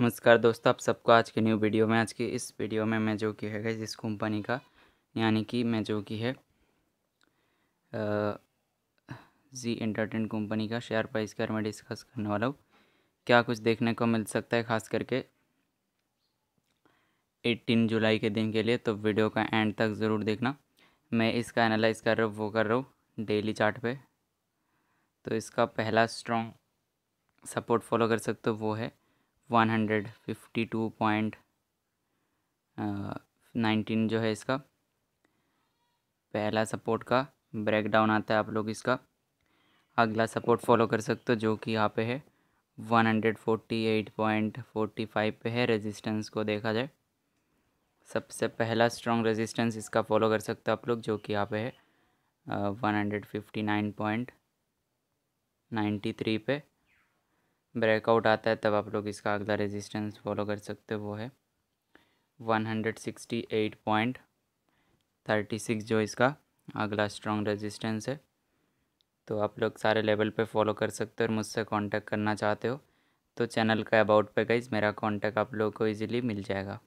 नमस्कार दोस्तों आप सबको आज के न्यू वीडियो में आज के इस वीडियो में मैं जो कि है इस कंपनी का यानी कि मैं जो कि है जी इंटरटेन कंपनी का शेयर प्राइस के बारे में डिस्कस करने वाला हूँ क्या कुछ देखने को मिल सकता है ख़ास करके 18 जुलाई के दिन के लिए तो वीडियो का एंड तक ज़रूर देखना मैं इसका एनालाइज कर रहा हूँ वो कर रहा हूँ डेली चार्ट तो इसका पहला स्ट्रॉन्ग सपोर्ट फॉलो कर सकते हो वो है one hundred fifty two point uh, nineteen जो है इसका पहला सपोर्ट का ब्रेकडाउन आता है आप लोग इसका अगला सपोर्ट फॉलो कर सकते हो जो कि यहाँ पे है one hundred forty eight point forty five पे है रेजिस्टेंस को देखा जाए सबसे पहला स्ट्रॉन्ग रेजिस्टेंस इसका फॉलो कर सकते हो आप लोग जो कि यहाँ पे है uh, one hundred fifty nine point ninety three पे ब्रेकआउट आता है तब आप लोग इसका अगला रेजिस्टेंस फॉलो कर सकते हो वो है one hundred sixty eight point thirty six जो इसका अगला स्ट्रॉन्ग रेजिस्टेंस है तो आप लोग सारे लेवल पे फॉलो कर सकते हो और मुझसे कांटेक्ट करना चाहते हो तो चैनल का अबाउट पे गई मेरा कांटेक्ट आप लोग को इजीली मिल जाएगा